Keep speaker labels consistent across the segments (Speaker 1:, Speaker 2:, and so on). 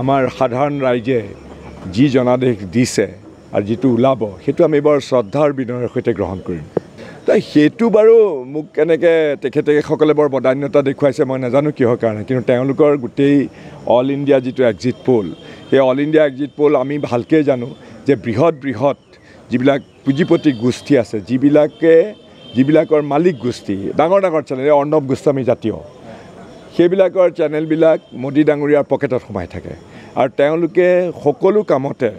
Speaker 1: আমাৰ সাধাৰণ ৰাইজে যি জনাদেশ দিছে আৰু যিটো ওলাব সেইটো আমি বৰ শ্ৰদ্ধাৰ বিনয়ৰ সৈতে গ্ৰহণ কৰিম তো সেইটো বাৰু মোক কেনেকৈ তেখেতেসকলে বৰ বদান্যতা দেখুৱাইছে মই নাজানো কিহৰ কাৰণে কিন্তু তেওঁলোকৰ গোটেই অল ইণ্ডিয়া যিটো এক্সিট প'ল সেই অল ইণ্ডিয়া এক্সিট প'ল আমি ভালকৈ জানো যে বৃহৎ বৃহৎ যিবিলাক পুঁজিপতি গোষ্ঠী আছে যিবিলাকে যিবিলাকৰ মালিক গোষ্ঠী ডাঙৰ ডাঙৰ চেনেল অৰ্ণৱ গোস্বামী জাতীয় সেইবিলাকৰ চেনেলবিলাক মোদী ডাঙৰীয়াৰ পকেটত সোমাই থাকে আৰু তেওঁলোকে সকলো কামতে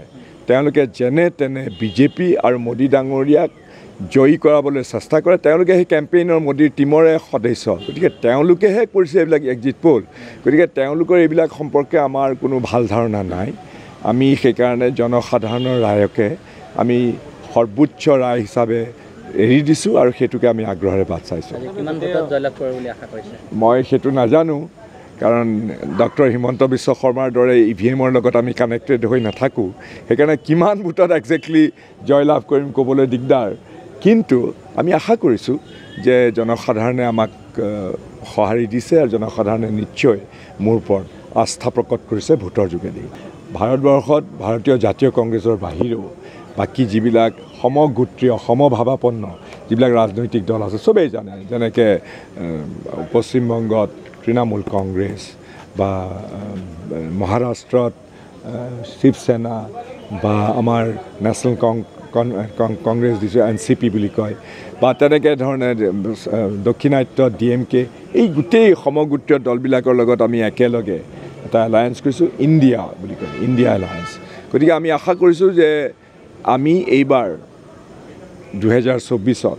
Speaker 1: তেওঁলোকে যেনে তেনে বিজেপি আৰু মোদী ডাঙৰীয়াক জয়ী কৰাবলৈ চেষ্টা কৰে তেওঁলোকে সেই কেম্পেইনৰ মোদীৰ টীমৰে সদস্য গতিকে তেওঁলোকেহে কৰিছে এইবিলাক এক্সিট পল গতিকে তেওঁলোকৰ এইবিলাক সম্পৰ্কে আমাৰ কোনো ভাল ধাৰণা নাই আমি সেইকাৰণে জনসাধাৰণৰ ৰায়কে আমি সৰ্বোচ্চ ৰায় হিচাপে এৰি দিছোঁ আৰু সেইটোকে আমি আগ্ৰহেৰে বাট চাইছোঁ মই সেইটো নাজানো কাৰণ ডক্টৰ হিমন্ত বিশ্ব শৰ্মাৰ দৰে ই ভি এমৰ লগত আমি কানেক্টেড হৈ নাথাকোঁ সেইকাৰণে কিমান ভোটত একজেক্টলি জয়লাভ কৰিম ক'বলৈ দিগদাৰ কিন্তু আমি আশা কৰিছোঁ যে জনসাধাৰণে আমাক সঁহাৰি দিছে আৰু জনসাধাৰণে নিশ্চয় মোৰ ওপৰত আস্থা প্ৰকট কৰিছে ভোটৰ যোগেদি ভাৰতবৰ্ষত ভাৰতীয় জাতীয় কংগ্ৰেছৰ বাহিৰেও বাকী যিবিলাক সমগোত্ৰীয় সমভাৱাপন্ন যিবিলাক ৰাজনৈতিক দল আছে চবেই জানে যেনেকৈ পশ্চিমবংগত তৃণমূল কংগ্ৰেছ বা মহাৰাষ্ট্ৰত শিৱসেনা বা আমাৰ নেশ্যনেল কং কংগ্ৰেছ দিছে এন চি পি বুলি কয় বা তেনেকৈ ধৰণে দক্ষিণাত্য ডি এম কে এই গোটেই সমগোত্ৰীয় দলবিলাকৰ লগত আমি একেলগে এটা এলায়েঞ্চ কৰিছোঁ ইণ্ডিয়া বুলি কয় ইণ্ডিয়া এলায়েঞ্চ গতিকে আমি আশা কৰিছোঁ যে আমি এইবাৰ দুহেজাৰ চৌবিছত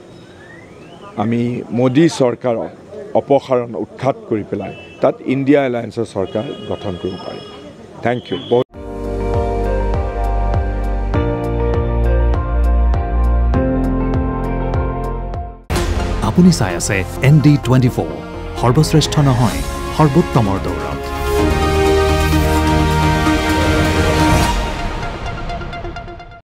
Speaker 1: আমি মোদী চৰকাৰক অপসাৰণ উৎখাত কৰি পেলাই তাত ইণ্ডিয়া এলায়েঞ্চৰ চৰকাৰ গঠন কৰিব পাৰিম থেংক ইউ বহুত আপুনি চাই আছে এন ডি টুৱেণ্টি ফ'ৰ সৰ্বশ্ৰেষ্ঠ নহয় সৰ্বোত্তমৰ দৌৰা